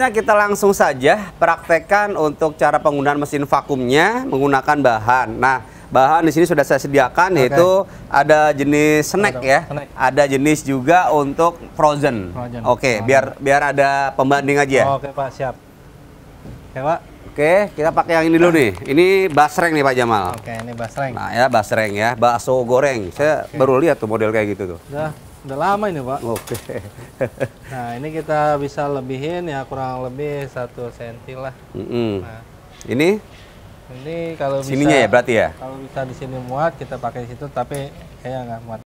Nah, kita langsung saja praktekkan untuk cara penggunaan mesin vakumnya menggunakan bahan. Nah, bahan di sini sudah saya sediakan yaitu ada jenis snack ada, ya. Snack. Ada jenis juga untuk frozen. frozen. Oke, okay, biar biar ada pembanding aja Oh, Oke, okay, Pak, siap. Oke, Pak. Oke, kita pakai yang ini dulu nih. Ini basreng nih Pak Jamal. Oke, ini basreng. Nah, ya basreng ya, bakso goreng. Saya baru lihat tuh model kayak gitu tuh. Sudah. Udah lama ini Pak. Oke. Okay. nah ini kita bisa lebihin ya kurang lebih satu senti lah. Mm -hmm. nah, ini? Ini kalau Sininya bisa, ya berarti ya? Kalau bisa di sini muat kita pakai di situ tapi kayaknya nggak muat.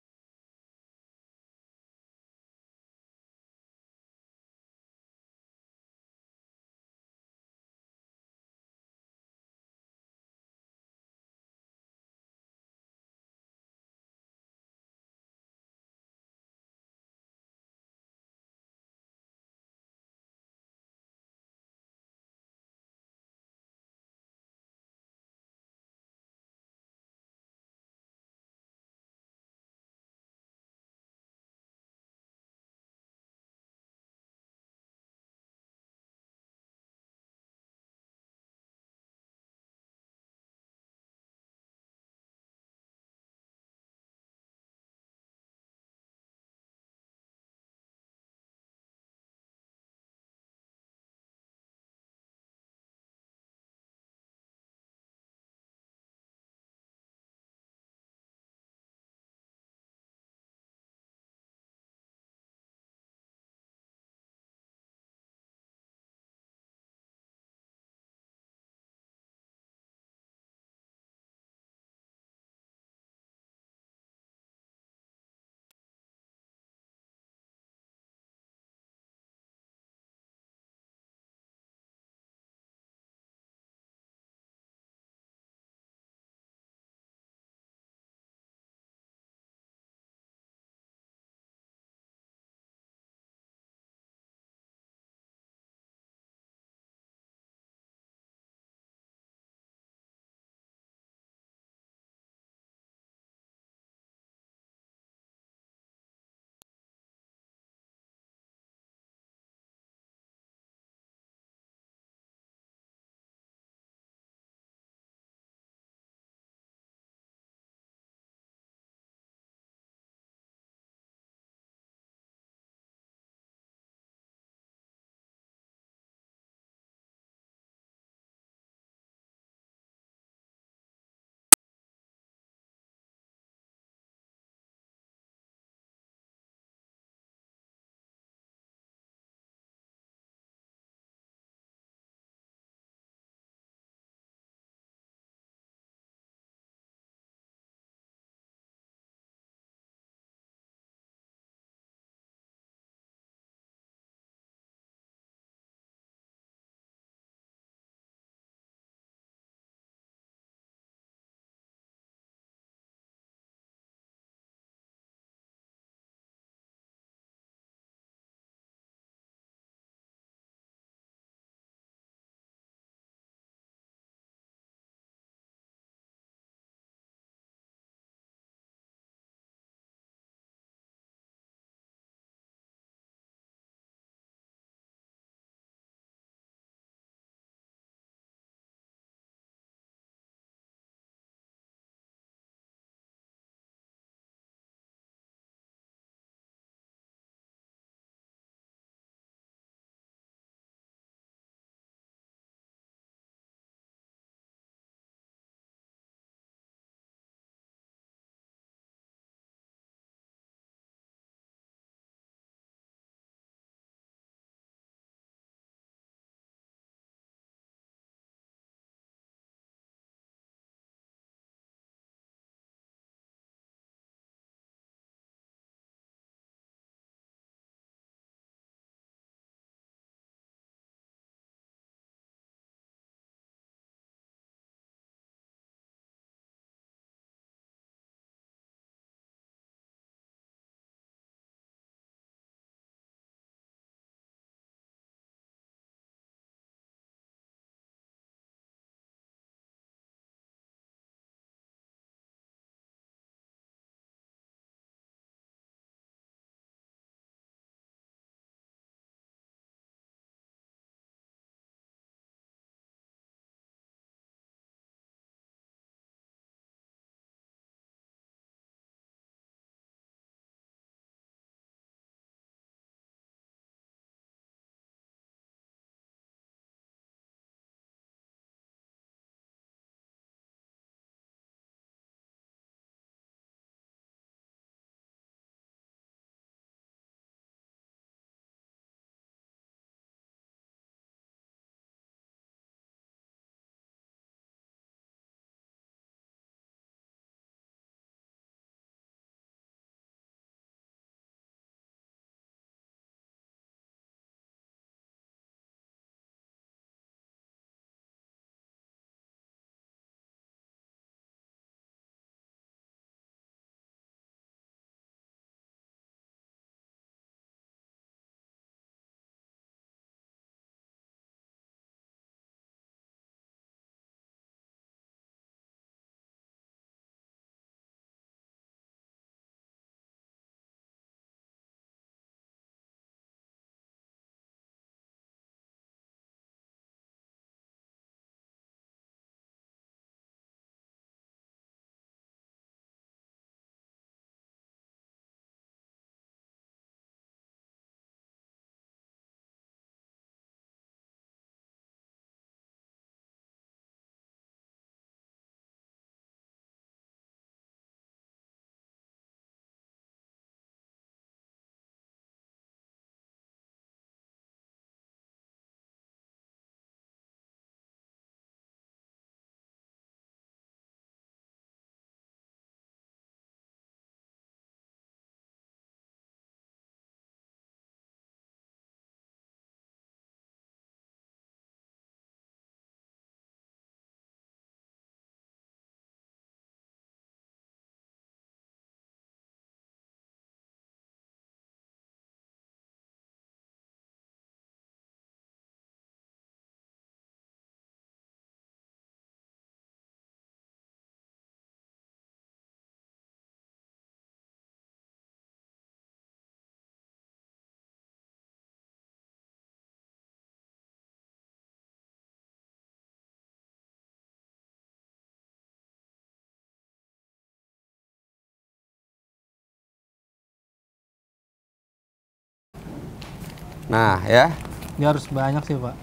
Nah, ya. Ini harus banyak sih, Pak.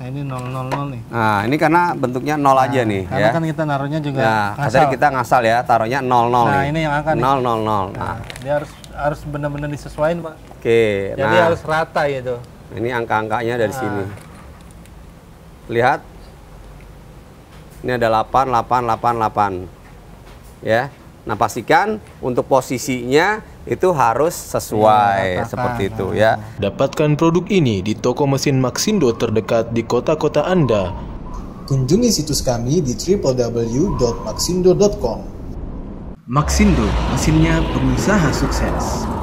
Nah, ini 000 nih. Nah, ini karena bentuknya 0 nah, aja nih, karena ya. kan kita naruhnya juga nah, ngasal. Tadi kita ngasal ya, taruhnya 00 nah, nih. Nah, ini yang akan 000. Nah, nah, dia harus harus benar-benar disesuaikan, Pak. Oke. Jadi nah, harus rata gitu. Ini angka-angkanya dari nah. sini. Lihat. Ini ada 8, 8, 8, 8. Ya. Nah, pastikan untuk posisinya itu harus sesuai ya, seperti itu ya. Dapatkan produk ini di toko mesin Maxindo terdekat di kota-kota Anda. Kunjungi situs kami di www.maxindo.com. Maxindo, mesinnya pengusaha sukses.